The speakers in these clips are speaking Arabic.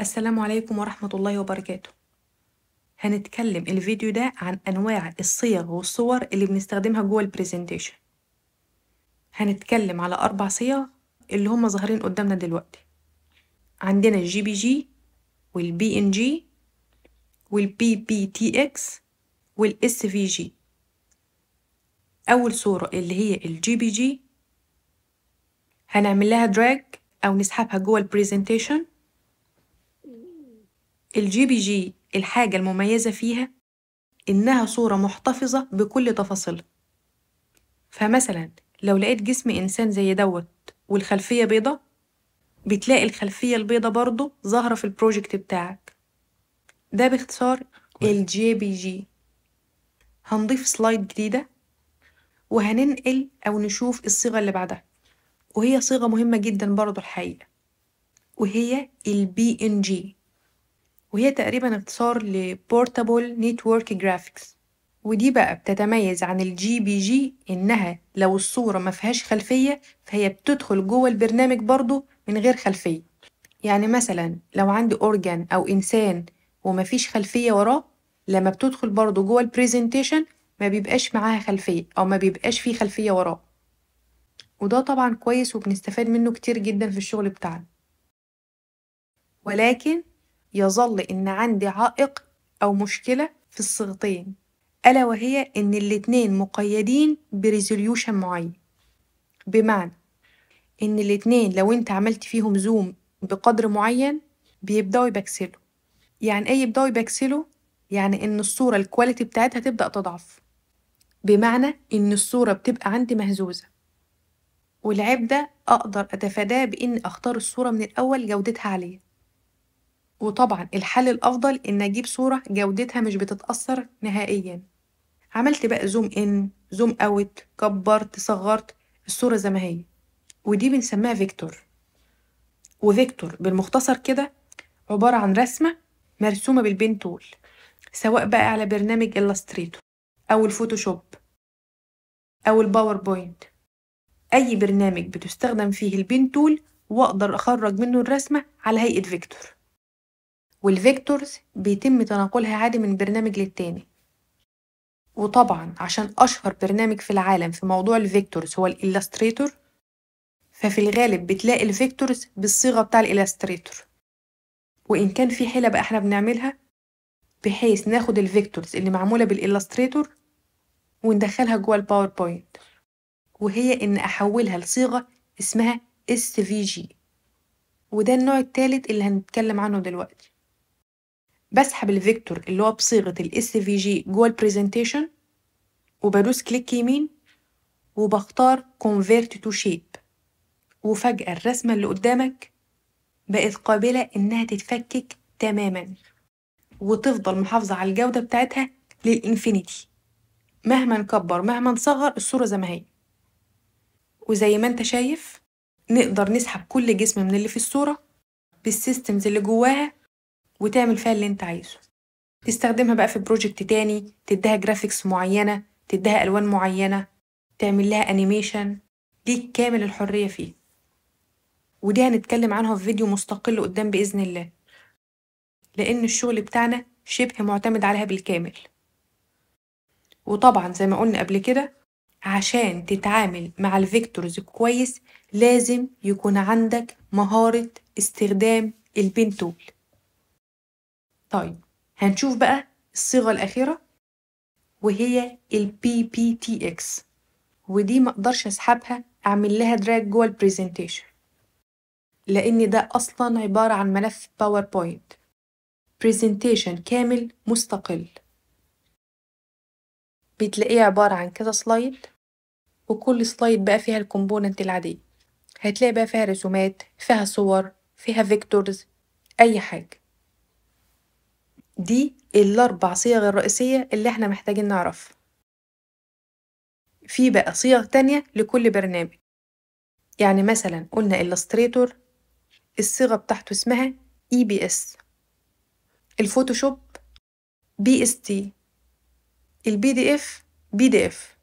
السلام عليكم ورحمة الله وبركاته هنتكلم الفيديو ده عن أنواع الصيغ والصور اللي بنستخدمها جوه البرزنتيشن هنتكلم على أربع صيغ اللي هما ظاهرين قدامنا دلوقتي عندنا الجي بي جي والبي ان جي والبي بي تي اكس والاس في جي أول صورة اللي هي الجي بي جي هنعمل لها دراج أو نسحبها جوه البرزنتيشن الجي بي جي الحاجة المميزة فيها إنها صورة محتفظة بكل تفاصيلها فمثلا لو لقيت جسم إنسان زي دوت والخلفية بيضة بتلاقي الخلفية البيضة برضه ظاهرة في البروجكت بتاعك ده باختصار الجي بي جي هنضيف سلايد جديدة وهننقل أو نشوف الصيغة اللي بعدها وهي صيغة مهمة جدا برضه الحقيقة وهي البي إن جي وهي تقريبا اختصار ل Portable Network Graphics ودي بقى بتتميز عن الجي بي جي إنها لو الصورة مفيهاش خلفية فهي بتدخل جوه البرنامج برضه من غير خلفية يعني مثلا لو عندي أورجان أو إنسان ومفيش خلفية وراه لما بتدخل برضه جوه البرزنتيشن ما بيبقاش معاها خلفية أو ما بيبقاش فيه خلفية وراه وده طبعا كويس وبنستفاد منه كتير جدا في الشغل بتاعنا ولكن يظل إن عندي عائق أو مشكلة في الصيغتين ألا وهي إن الاتنين مقيدين بريزوليوشن معين بمعنى إن الاتنين لو أنت عملت فيهم زوم بقدر معين بيبدأوا يبكسلوا يعني إيه يبدأوا يبكسلوا؟ يعني إن الصورة الكواليتي بتاعتها تبدأ تضعف بمعنى إن الصورة بتبقى عندي مهزوزة والعيب ده أقدر أتفاداه بإن أختار الصورة من الأول جودتها عالية وطبعا الحل الأفضل إن أجيب صورة جودتها مش بتتأثر نهائيا عملت بقى زوم إن زوم أوت كبرت صغرت الصورة زي ما هي ودي بنسميها فيكتور وفيكتور بالمختصر كده عبارة عن رسمة مرسومة بالبين تول سواء بقى على برنامج الاستريتو أو الفوتوشوب أو الباوربوينت أي برنامج بتستخدم فيه البين تول وأقدر أخرج منه الرسمة على هيئة فيكتور والفيكتورز بيتم تناقلها عادي من برنامج للتاني وطبعا عشان أشهر برنامج في العالم في موضوع الفيكتورز هو الإلستريتور ففي الغالب بتلاقي الفيكتورز بالصيغة بتاع الإلستريتور وإن كان في حيلة بقى إحنا بنعملها بحيث ناخد الفيكتورز اللي معمولة بالإلستريتور وندخلها جوه الباوربوينت وهي إن أحولها لصيغة اسمها SVG وده النوع التالت اللي هنتكلم عنه دلوقتي بسحب الفيكتور اللي هو بصيغه الـ في جي جوه البريزنتيشن وبدوس كليك يمين وبختار Convert to Shape وفجاه الرسمه اللي قدامك بقت قابله انها تتفكك تماما وتفضل محافظه على الجوده بتاعتها للانفينيتي مهما نكبر مهما نصغر الصوره زي ما هي وزي ما انت شايف نقدر نسحب كل جسم من اللي في الصوره بالسيستمز اللي جواها وتعمل فيها اللي انت عايزه تستخدمها بقى في بروجكت تاني تديها جرافيكس معينة تديها ألوان معينة تعمل لها أنيميشن ليك كامل الحرية فيه ودي هنتكلم عنها في فيديو مستقل قدام بإذن الله لأن الشغل بتاعنا شبه معتمد عليها بالكامل وطبعا زي ما قلنا قبل كده عشان تتعامل مع الفيكتورز كويس لازم يكون عندك مهارة استخدام البين تول طيب هنشوف بقى الصيغة الأخيرة وهي ال PPTX ودي مقدرش أسحبها أعمل لها دراج جوه البرزنتيشن لأن ده أصلا عبارة عن ملف باوربوينت برزنتيشن كامل مستقل بتلاقيه عبارة عن كذا سلايد وكل سلايد بقى فيها الكومبوننت العادية هتلاقي بقى فيها رسومات فيها صور فيها فيكتورز أي حاجة دي الأربع صيغ الرئيسية اللي احنا محتاجين نعرفها في بقى صيغ تانية لكل برنامج يعني مثلا قلنا الستريتور الصيغة بتاعته اسمها اي بي اس الفوتوشوب بي اس تي البي دي اف بي دي اف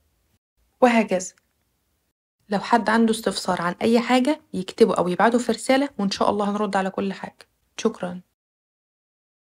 وهكذا لو حد عنده استفسار عن اي حاجه يكتبه او يبعته في رساله وان شاء الله هنرد على كل حاجه شكرا